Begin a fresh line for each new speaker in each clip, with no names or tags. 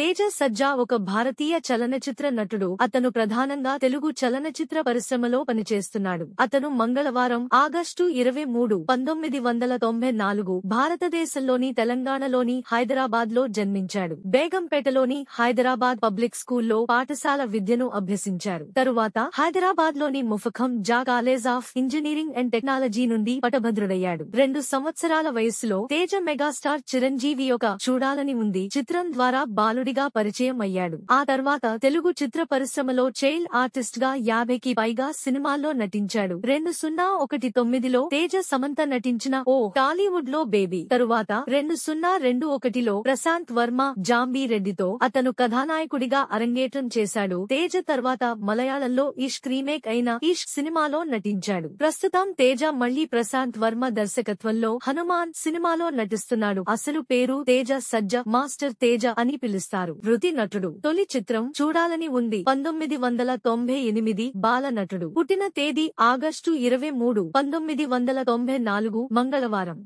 తేజ సజ్జా ఒక భారతీయ చలనచిత్ర నటుడు అతను ప్రధానంగా తెలుగు చలనచిత్ర పరిశ్రమలో పనిచేస్తున్నాడు అతను మంగళవారం ఆగస్టు ఇరవై మూడు పంతొమ్మిది వందల తొంభై నాలుగు భారతదేశంలోని తెలంగాణలోని హైదరాబాద్ లో జన్మించాడు బేగంపేటలోని హైదరాబాద్ పబ్లిక్ స్కూల్లో పాఠశాల విద్యను అభ్యసించారు తరువాత హైదరాబాద్ లోని Muffakham Jah college of engineering and technology నుండి పటభద్రుడయ్యాడు రెండు సంవత్సరాల వయస్సులో తేజ మెగాస్టార్ చిరంజీవి యొక్క చూడాలని ఉంది చిత్రం ద్వారా బాలు కళాకారుడిగా పరిచయం అయ్యాడు ఆ తర్వాత తెలుగు చిత్ర పరిశ్రమలో చైల్డ్ ఆర్టిస్ట్ గా యాభైకి పైగా సినిమాల్లో నటించాడు రెండు సున్నా ఒకటి తొమ్మిదిలో తేజ సమంత నటించిన ఓ టాలీవుడ్ లో బేబీ తరువాత రెండు సున్నా రెండు ఒకటిలో ప్రశాంత్ వర్మ జాంబీ రెడ్డితో అతను కథానాయకుడిగా అరంగేటం చేశాడు తేజ తర్వాత మలయాళంలో ఇష్క్ రీమేక్ అయిన ఇష్క్ సినిమాలో నటించాడు ప్రస్తుతం తేజ మళ్లీ ప్రశాంత్ వర్మ దర్శకత్వంలో హనుమాన్ సినిమాలో నటిస్తున్నాడు అసలు పేరు తేజ సజ్జ మాస్టర్ తేజ అని పిలుస్తారు చేస్తారు వృతి నటుడు తొలి చిత్రం చూడాలని ఉంది పంతొమ్మిది వందల తొంభై ఎనిమిది బాల నటుడు పుట్టిన తేదీ ఆగస్టు ఇరవై మూడు పంతొమ్మిది వందల తొంభై నాలుగు మంగళవారం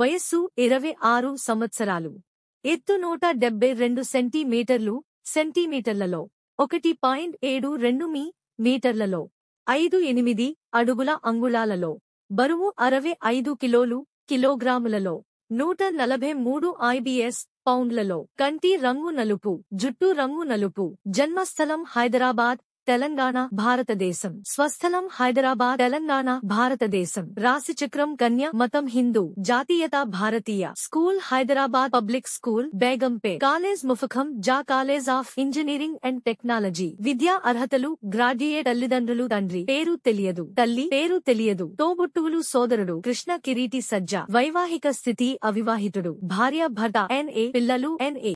వయస్సు ఇరవై ఆరు సంవత్సరాలు ఎత్తు నూట డెబ్బై రెండు సెంటీమీటర్లు సెంటీమీటర్లలో ఒకటి పాయింట్ ఏడు రెండు మీ మీటర్లలో ఐదు ఎనిమిది అడుగుల అంగుళాలలో బరువు అరవై ఐదు కిలోలు కిలోగ్రాములలో నూట నలభై మూడు ఐబిఎస్ పౌండ్లలో కంటి రంగు నలుపు జుట్టు రంగు నలుపు జన్మస్థలం హైదరాబాద్ తెలంగాణ భారతదేశం స్వస్థలం హైదరాబాద్ తెలంగాణ భారతదేశం రాశిచక్రం కన్య మతం హిందూ జాతీయత భారతీయ school Hyderabad public school Begumpet college Muffakham Jah college of engineering and technology విద్యా అర్హతలు గ్రాడ్యుయేట్ తల్లిదండ్రులు తండ్రి పేరు తెలియదు తల్లి పేరు తెలియదు తోబుట్టువులు సోదరుడు కృష్ణ కిరీటి సజ్జ వైవాహిక స్థితి అవివాహితుడు భార్య భర్త ఎన్ఏ పిల్లలు ఎన్ఏ